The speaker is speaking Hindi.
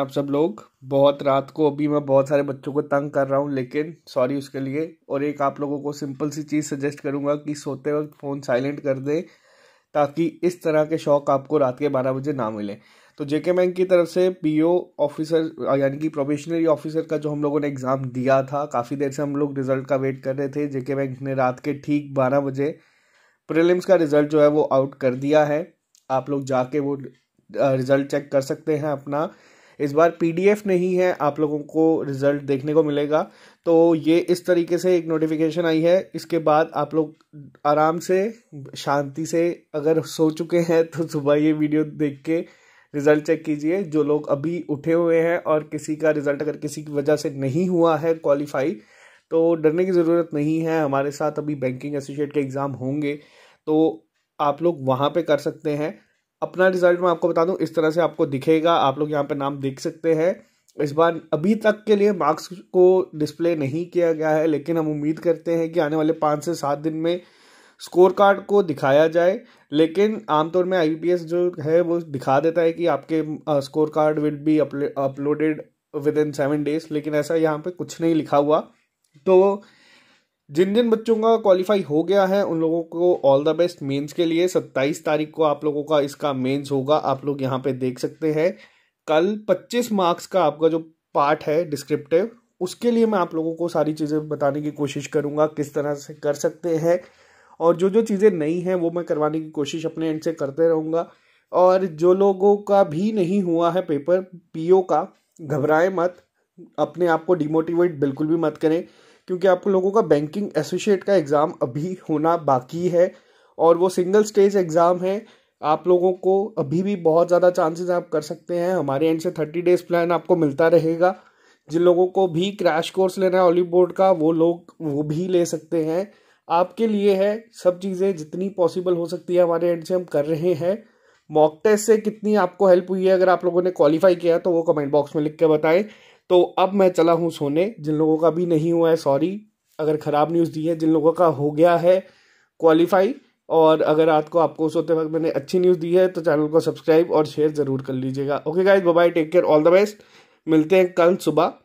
आप सब लोग बहुत रात को अभी मैं बहुत सारे बच्चों को तंग कर रहा हूँ लेकिन सॉरी उसके लिए और एक आप लोगों को सिंपल सी चीज़ सजेस्ट करूँगा कि सोते वक्त फ़ोन साइलेंट कर दें ताकि इस तरह के शौक आपको रात के बारह बजे ना मिले तो जेके बैंक की तरफ से पी ऑफिसर यानी कि प्रोबेशनरी ऑफिसर का जो हम लोगों ने एग्ज़ाम दिया था काफ़ी देर से हम लोग रिज़ल्ट का वेट कर रहे थे जेके बैंक ने रात के ठीक बारह बजे प्रीलिम्स का रिज़ल्ट जो है वो आउट कर दिया है आप लोग जाके वो रिज़ल्ट चेक कर सकते हैं अपना इस बार पीडीएफ नहीं है आप लोगों को रिजल्ट देखने को मिलेगा तो ये इस तरीके से एक नोटिफिकेशन आई है इसके बाद आप लोग आराम से शांति से अगर सो चुके हैं तो सुबह ये वीडियो देख के रिजल्ट चेक कीजिए जो लोग अभी उठे हुए हैं और किसी का रिजल्ट अगर किसी की वजह से नहीं हुआ है क्वालिफाई तो डरने की ज़रूरत नहीं है हमारे साथ अभी बैंकिंग एसोसिएट के एग्ज़ाम होंगे तो आप लोग वहाँ पे कर सकते हैं अपना रिजल्ट मैं आपको बता दूं इस तरह से आपको दिखेगा आप लोग यहाँ पे नाम देख सकते हैं इस बार अभी तक के लिए मार्क्स को डिस्प्ले नहीं किया गया है लेकिन हम उम्मीद करते हैं कि आने वाले पाँच से सात दिन में स्कोर कार्ड को दिखाया जाए लेकिन आमतौर में आई जो है वो दिखा देता है कि आपके score card will be uploaded within seven days लेकिन ऐसा यहाँ पे कुछ नहीं लिखा हुआ तो जिन जिन बच्चों का क्वालिफाई हो गया है उन लोगों को ऑल द बेस्ट मेंस के लिए 27 तारीख को आप लोगों का इसका मेंस होगा आप लोग यहाँ पे देख सकते हैं कल 25 मार्क्स का आपका जो पार्ट है डिस्क्रिप्टिव उसके लिए मैं आप लोगों को सारी चीज़ें बताने की कोशिश करूँगा किस तरह से कर सकते हैं और जो जो चीज़ें नई हैं वो मैं करवाने की कोशिश अपने एंड से करते रहूँगा और जो लोगों का भी नहीं हुआ है पेपर पी का घबराए मत अपने आप को डिमोटिवेट बिल्कुल भी मत करें क्योंकि आप लोगों का बैंकिंग एसोसिएट का एग्ज़ाम अभी होना बाकी है और वो सिंगल स्टेज एग्ज़ाम है आप लोगों को अभी भी बहुत ज़्यादा चांसेस आप कर सकते हैं हमारे एंड से थर्टी डेज प्लान आपको मिलता रहेगा जिन लोगों को भी क्रैश कोर्स लेना है ऑलिव बोर्ड का वो लोग वो भी ले सकते हैं आपके लिए है सब चीज़ें जितनी पॉसिबल हो सकती है हमारे एंड से हम कर रहे हैं मॉक टेस्ट से कितनी आपको हेल्प हुई है अगर आप लोगों ने क्वालिफाई किया तो वो कमेंट बॉक्स में लिख के बताएं तो अब मैं चला हूँ सोने जिन लोगों का भी नहीं हुआ है सॉरी अगर ख़राब न्यूज़ दी है जिन लोगों का हो गया है क्वालिफाई और अगर रात को आपको सोते वक्त मैंने अच्छी न्यूज़ दी है तो चैनल को सब्सक्राइब और शेयर ज़रूर कर लीजिएगा okay guys bye take care all the best मिलते हैं कल सुबह